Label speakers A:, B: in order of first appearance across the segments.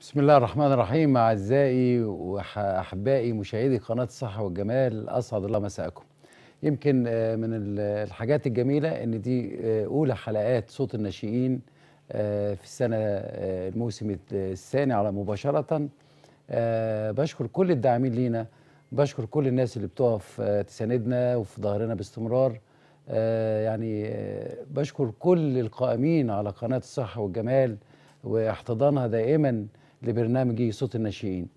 A: بسم الله الرحمن الرحيم أعزائي وأحبائي مشاهدي قناة الصحة والجمال أسعد الله مساءكم يمكن آه، من الحاجات الجميلة أن دي آه، أولى حلقات صوت الناشئين آه، في السنة الموسم الثاني على مباشرة بشكر كل الداعمين لينا بشكر كل الناس اللي بتقف تساندنا وفي ظهرنا باستمرار يعني بشكر كل القائمين على قناة الصحة والجمال واحتضانها دائما لبرنامجي صوت الناشئين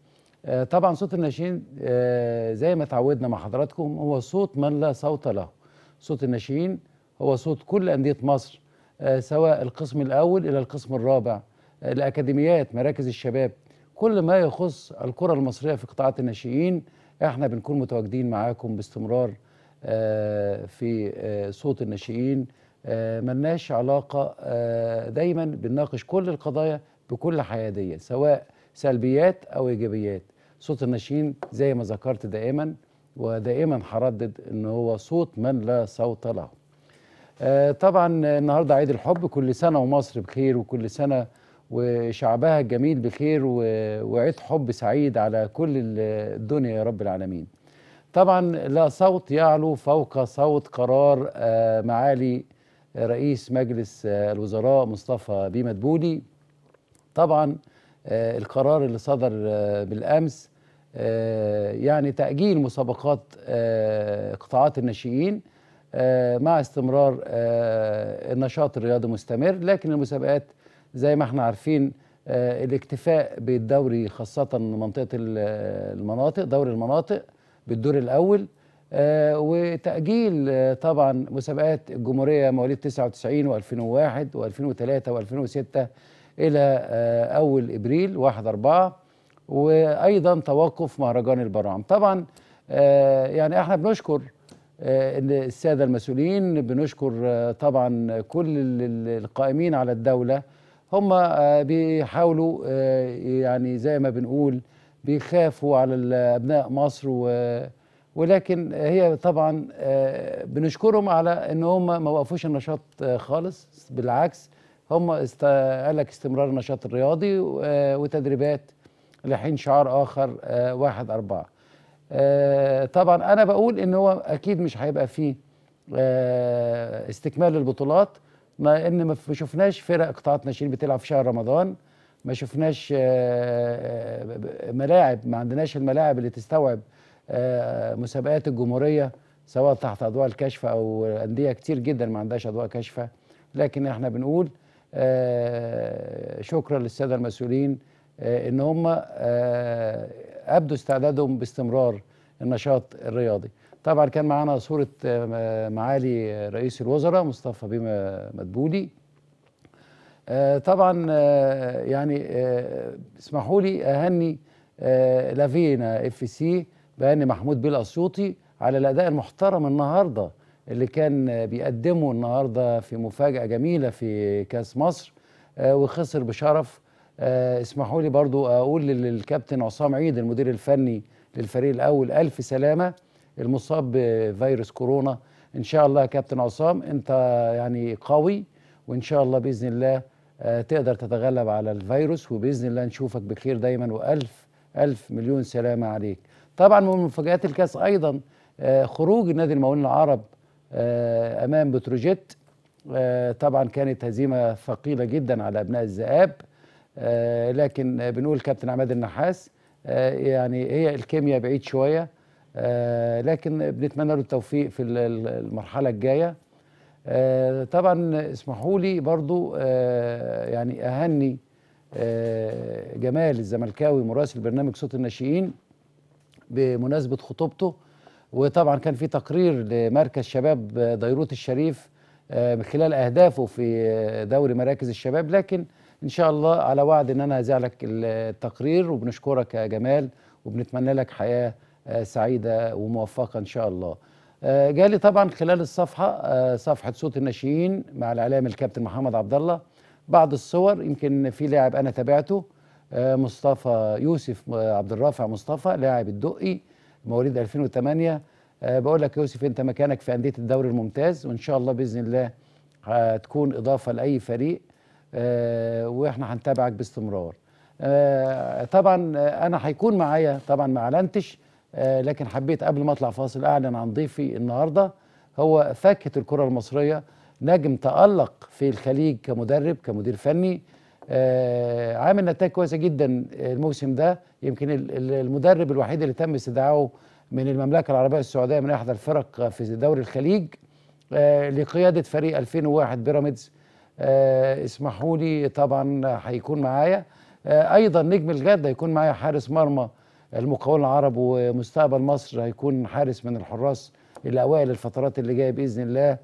A: آه، طبعا صوت الناشئين آه، زي ما تعودنا مع حضراتكم هو صوت من لا صوت له صوت الناشئين هو صوت كل أندية مصر آه، سواء القسم الأول إلى القسم الرابع الأكاديميات مراكز الشباب كل ما يخص الكرة المصرية في قطاعات الناشئين احنا بنكون متواجدين معاكم باستمرار في صوت الناشئين ملناش علاقة دايما بنناقش كل القضايا بكل حياديه سواء سلبيات او ايجابيات صوت الناشئين زي ما ذكرت دائما ودائما هردد ان هو صوت من لا صوت له آه طبعا النهارده عيد الحب كل سنه ومصر بخير وكل سنه وشعبها الجميل بخير وعيد حب سعيد على كل الدنيا يا رب العالمين طبعا لا صوت يعلو فوق صوت قرار آه، معالي رئيس مجلس آه، الوزراء مصطفى بيه مدبولي طبعا آه، القرار اللي صدر آه، بالامس آه، يعني تاجيل مسابقات قطاعات الناشئين مع استمرار النشاط الرياضي مستمر لكن المسابقات زي ما احنا عارفين الاكتفاء بالدوري خاصة منطقة المناطق دوري المناطق بالدور الأول وتأجيل طبعا مسابقات الجمهورية مواليد 99 و2001 و2003 و2006 إلى آه، أول إبريل 1 4 وأيضا توقف مهرجان البرام طبعا آه، يعني احنا بنشكر آه، السادة المسؤولين بنشكر طبعا كل القائمين على الدولة هم بيحاولوا يعني زي ما بنقول بيخافوا على أبناء مصر و ولكن هي طبعا بنشكرهم على ان هم ما وقفوش النشاط خالص بالعكس هم است... قال لك استمرار النشاط الرياضي وتدريبات لحين شعار اخر آه، واحد أربعة آه، طبعا انا بقول ان هو اكيد مش هيبقى فيه آه، استكمال البطولات ما ان ما شفناش فرق قطاعات ناشئين بتلعب في شهر رمضان ما شفناش ملاعب ما عندناش الملاعب اللي تستوعب مسابقات الجمهوريه سواء تحت اضواء الكشف او انديه كتير جدا ما عندهاش اضواء كشفه لكن احنا بنقول آه، شكرا للساده المسؤولين آه، ان هم آه، ابدوا استعدادهم باستمرار النشاط الرياضي طبعا كان معانا صوره معالي رئيس الوزراء مصطفى بيما مدبولي طبعا يعني اسمحوا لي اهني لافينا اف سي بهني محمود بيل اسيوطي على الاداء المحترم النهارده اللي كان بيقدمه النهارده في مفاجاه جميله في كاس مصر آه، وخسر بشرف آه، اسمحوا لي برضو اقول للكابتن عصام عيد المدير الفني للفريق الاول الف سلامه المصاب بفيروس كورونا ان شاء الله يا كابتن عصام انت يعني قوي وان شاء الله باذن الله آه، تقدر تتغلب على الفيروس وباذن الله نشوفك بخير دايما والف الف مليون سلامه عليك طبعا من مفاجات الكاس ايضا خروج النادي المقاولين العرب آه، امام بتروجيت آه، طبعا كانت هزيمه ثقيله جدا على ابناء الذئاب آه، لكن بنقول كابتن عماد النحاس يعني هي الكيمياء بعيد شويه لكن بنتمنى له التوفيق في المرحله الجايه طبعا اسمحوا لي برضو يعني اهني جمال الزملكاوي مراسل برنامج صوت الناشئين بمناسبه خطوبته وطبعا كان في تقرير لمركز شباب ديروت الشريف آه، من خلال اهدافه في دوري مراكز الشباب لكن ان شاء الله على وعد ان انا هذيع لك التقرير وبنشكرك يا جمال وبنتمنى لك حياه آه، سعيده وموفقه ان شاء الله. آه، جالي طبعا خلال الصفحه صفحه صوت الناشئين مع الاعلام الكابتن محمد عبد الله بعض الصور يمكن في لاعب انا تابعته مصطفى يوسف عبد الرافع مصطفى لاعب الدقي مواليد 2008 آه، بقول لك يوسف انت مكانك في انديه الدوري الممتاز وان شاء الله باذن الله هتكون اضافه لاي فريق آه، واحنا هنتابعك باستمرار آه، طبعا انا هيكون معايا طبعا ما اعلنتش لكن حبيت قبل ما اطلع فاصل اعلن عن ضيفي النهارده هو فاكهه الكره المصريه نجم تالق في الخليج كمدرب كمدير فني آه، عامل نتائج كويسه جدا الموسم ده يمكن المدرب الوحيد اللي تم استدعائه من المملكه العربيه السعوديه من احدى الفرق في دوري الخليج آه، لقياده فريق 2001 بيراميدز آه، اسمحوا لي طبعا هيكون معايا ايضا نجم الجد هيكون معايا حارس مرمى المقاولين العرب ومستقبل مصر هيكون حارس من الحراس الاوائل الفترات اللي جايه باذن الله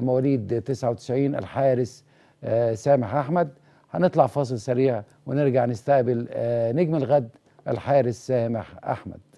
A: مواليد 99 الحارس سامح احمد هنطلع فاصل سريع ونرجع نستقبل آه، نجم الغد الحارس سامح احمد